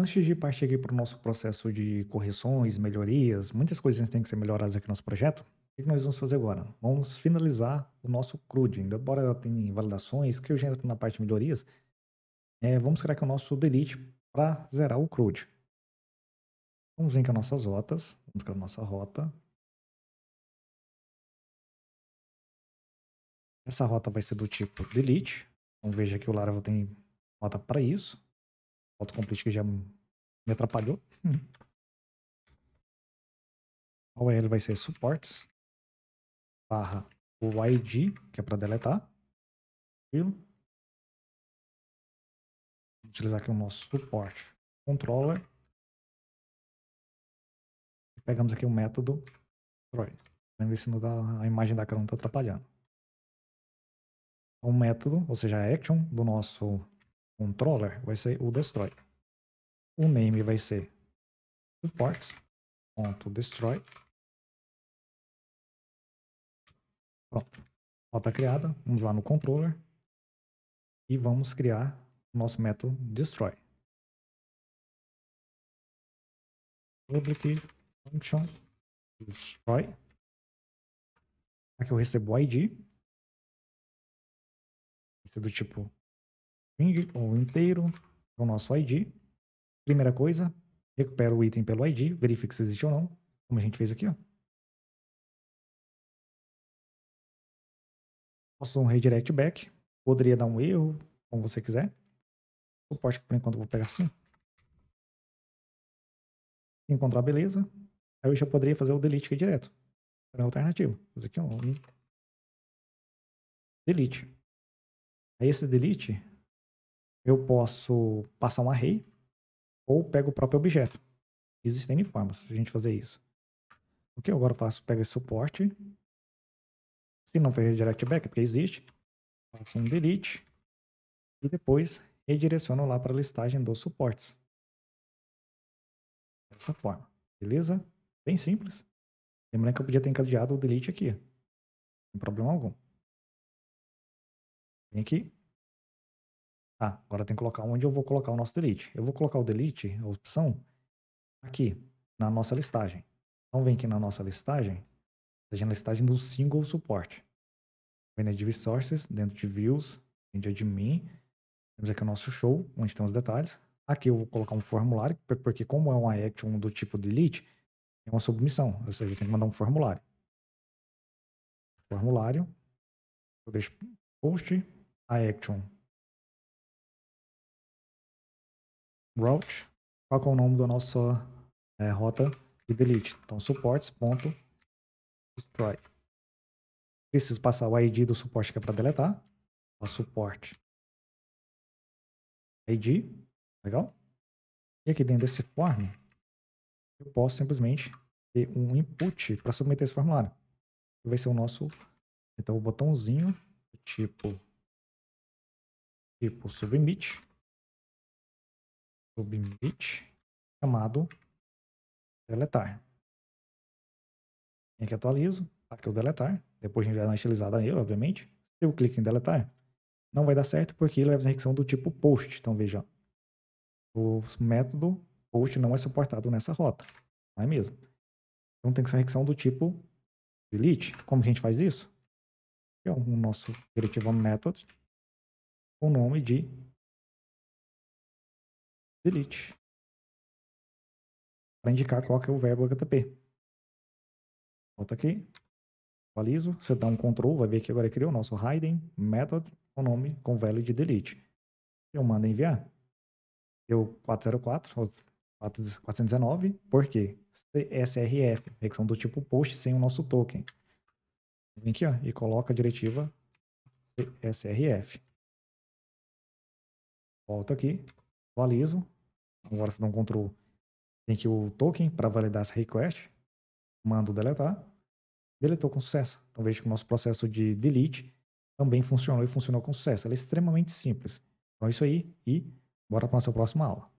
Antes de partir aqui para o nosso processo de correções, melhorias, muitas coisas têm que ser melhoradas aqui no nosso projeto. O que nós vamos fazer agora? Vamos finalizar o nosso CRUD. embora ela tenha validações, que eu já entro na parte de melhorias, é, vamos criar aqui o nosso delete para zerar o CRUD. Vamos vir com as nossas rotas, vamos criar a nossa rota. Essa rota vai ser do tipo delete. Então veja que o Laravel tem rota para isso complete que já me atrapalhou. Hum. A URL vai ser supports barra o ID, que é para deletar. Tranquilo. Vou utilizar aqui o nosso suporte controller. E pegamos aqui o método Troy. Vamos ver se não dá, tá, a imagem da cara não está atrapalhando. O é método, ou seja, a action do nosso controller vai ser o destroy. O name vai ser supports.destroy. Pronto. Rota criada. Vamos lá no controller. E vamos criar o nosso método destroy. Public function destroy. Aqui eu recebo o ID. Esse é do tipo string ou inteiro o nosso ID. Primeira coisa, recupera o item pelo ID, verifica se existe ou não, como a gente fez aqui. Ó. Posso um redirect back, poderia dar um erro, como você quiser. Suporte que por enquanto eu vou pegar assim. Encontrar beleza. Aí eu já poderia fazer o delete aqui direto. uma alternativa. Fazer aqui é um delete. Aí esse delete eu posso passar um array ou pego o próprio objeto. Existem formas de a gente fazer isso. O que eu agora faço? Pego esse suporte. Se não for redirect back, é porque existe, faço um delete e depois redireciono lá para a listagem dos suportes. Dessa forma. Beleza? Bem simples. Lembrando que eu podia ter encadeado o delete aqui. Sem problema algum. Vem aqui, Tá, agora tem que colocar onde eu vou colocar o nosso delete. Eu vou colocar o delete, a opção, aqui, na nossa listagem. Então vem aqui na nossa listagem, seja na listagem do single suporte. Vem na de resources, dentro de views, dentro de admin. Temos aqui o nosso show, onde tem os detalhes. Aqui eu vou colocar um formulário, porque como é uma action do tipo delete, é uma submissão, ou seja, eu tenho que mandar um formulário. Formulário, eu deixo post, a action route, qual é o nome da nossa é, rota de delete. Então, supports.destroy. Preciso passar o ID do suporte que é para deletar. o suporte ID. Legal? E aqui dentro desse form, eu posso simplesmente ter um input para submeter esse formulário. Que vai ser o nosso, então, o botãozinho tipo, tipo submit submit chamado deletar. Vem aqui atualizo, tá aqui o deletar, depois a gente vai uma estilizada nele, obviamente. Se eu clico em deletar, não vai dar certo porque ele vai fazer requisição do tipo post, então veja, o método post não é suportado nessa rota, não é mesmo? Então tem que ser uma requisição do tipo delete. Como que a gente faz isso? Aqui é o nosso directivo method, com o nome de delete. Para indicar qual que é o verbo HTTP. Volta aqui. Atualizo. Você dá um control, vai ver que agora criou o nosso hiding method com nome com value de delete. Eu mando enviar. Deu 404, 419, quê CSRF, são do tipo post sem o nosso token. Vem aqui ó, e coloca a diretiva CSRF. Volto aqui, valizo. Agora se dá um tem que o token para validar essa request. Mando deletar. Deletou com sucesso. Então veja que o nosso processo de delete também funcionou e funcionou com sucesso. Ela é extremamente simples. Então é isso aí e bora para a nossa próxima aula.